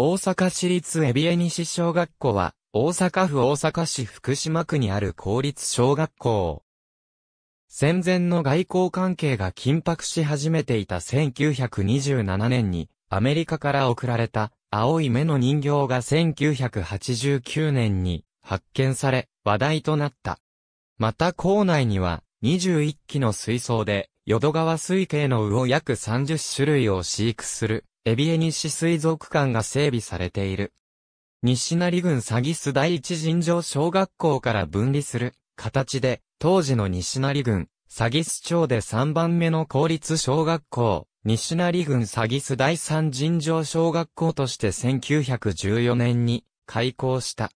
大阪市立海老江西小学校は、大阪府大阪市福島区にある公立小学校。戦前の外交関係が緊迫し始めていた1927年に、アメリカから送られた青い目の人形が1989年に発見され、話題となった。また校内には21基の水槽で、淀川水系の魚約30種類を飼育するエビエニシ水族館が整備されている。西成郡詐欺巣第一尋常小学校から分離する形で、当時の西成郡詐欺巣町で3番目の公立小学校、西成郡詐欺巣第三尋常小学校として1914年に開校した。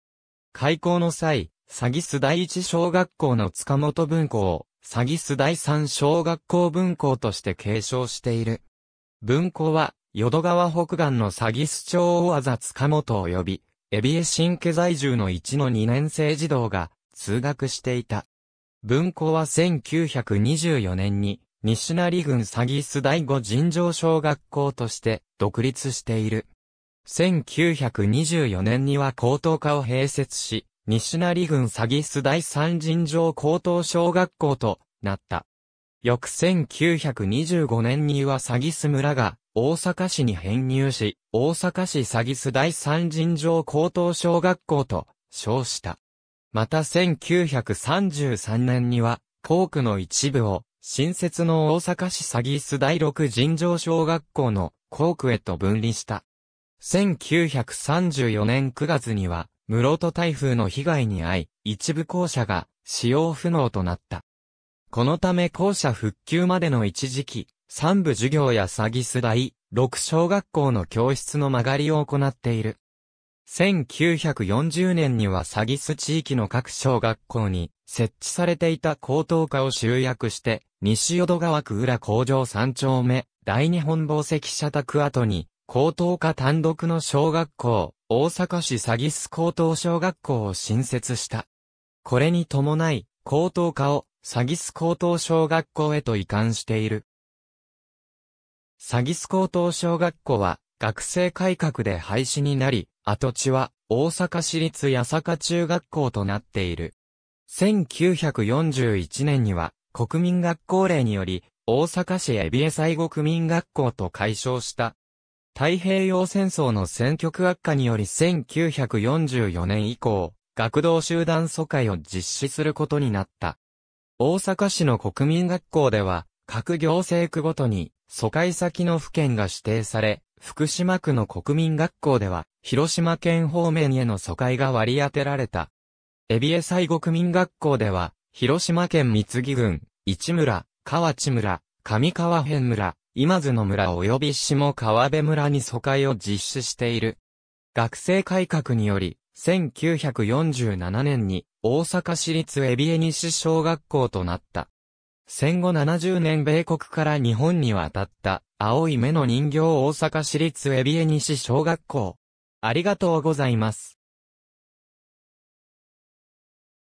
開校の際、詐欺巣第一小学校の塚本分校を、詐欺巣第三小学校分校として継承している。分校は、淀川北岸の詐欺師町わざ塚本及び、エビエ新家在住の1の2年生児童が通学していた。文庫は1924年に、西成郡詐欺師第五尋常小学校として独立している。1924年には高等科を併設し、西成郡詐欺師第三尋常高等小学校となった。翌1925年には詐欺師村が大阪市に編入し、大阪市詐欺巣第三尋常高等小学校と称した。また1933年には、校区の一部を、新設の大阪市詐欺巣第六尋常小学校の校区へと分離した。1934年9月には、室戸台風の被害に遭い、一部校舎が使用不能となった。このため校舎復旧までの一時期、三部授業や詐欺す大、六小学校の教室の曲がりを行っている。1940年には詐欺す地域の各小学校に設置されていた高等科を集約して、西淀川区浦工場三丁目、大日本宝石社宅跡に、高等科単独の小学校、大阪市詐欺す高等小学校を新設した。これに伴い、高等科を詐欺す高等小学校へと移管している。サギス高等小学校は学生改革で廃止になり、跡地は大阪市立八坂中学校となっている。1941年には国民学校令により大阪市エビエ西国民学校と解消した。太平洋戦争の戦局悪化により1944年以降、学童集団疎開を実施することになった。大阪市の国民学校では、各行政区ごとに疎開先の府県が指定され、福島区の国民学校では、広島県方面への疎開が割り当てられた。エビエ西国民学校では、広島県三木郡、市村、河内村、上川辺村、今津の村及び下川辺村に疎開を実施している。学生改革により、1947年に大阪市立エビエ西小学校となった。戦後70年米国から日本に渡った青い目の人形大阪市立海老江西小学校。ありがとうございます。